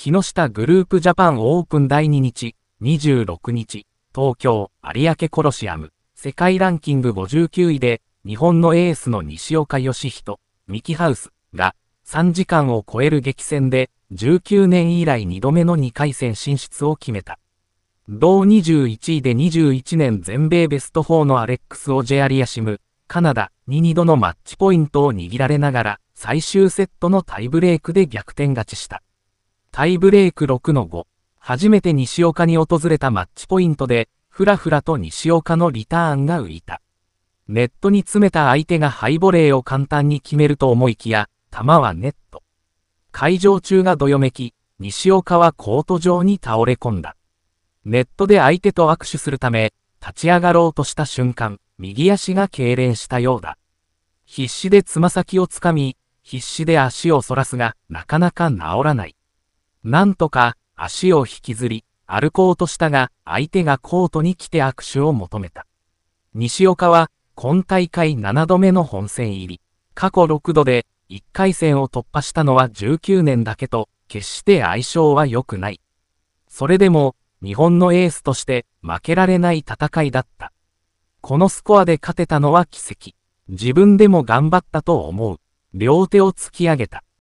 木下グループジャパンオープン第2日、26日、東京、有明コロシアム、世界ランキング59位で、日本のエースの西岡義人、ミキハウスが、3時間を超える激戦で、19年以来2度目の2回戦進出を決めた。同21位で21年全米ベスト4のアレックス・オジェアリアシム、カナダに2度のマッチポイントを握られながら、最終セットのタイブレークで逆転勝ちした。タイブレーク6の5。初めて西岡に訪れたマッチポイントで、ふらふらと西岡のリターンが浮いた。ネットに詰めた相手がハイボレーを簡単に決めると思いきや、球はネット。会場中がどよめき、西岡はコート上に倒れ込んだ。ネットで相手と握手するため、立ち上がろうとした瞬間、右足が痙攣したようだ。必死でつま先をつかみ、必死で足を反らすが、なかなか治らない。なんとか足を引きずり、歩こうとしたが、相手がコートに来て握手を求めた。西岡は、今大会7度目の本戦入り、過去6度で1回戦を突破したのは19年だけと、決して相性は良くない。それでも、日本のエースとして負けられない戦いだった。このスコアで勝てたのは奇跡。自分でも頑張ったと思う。両手を突き上げた。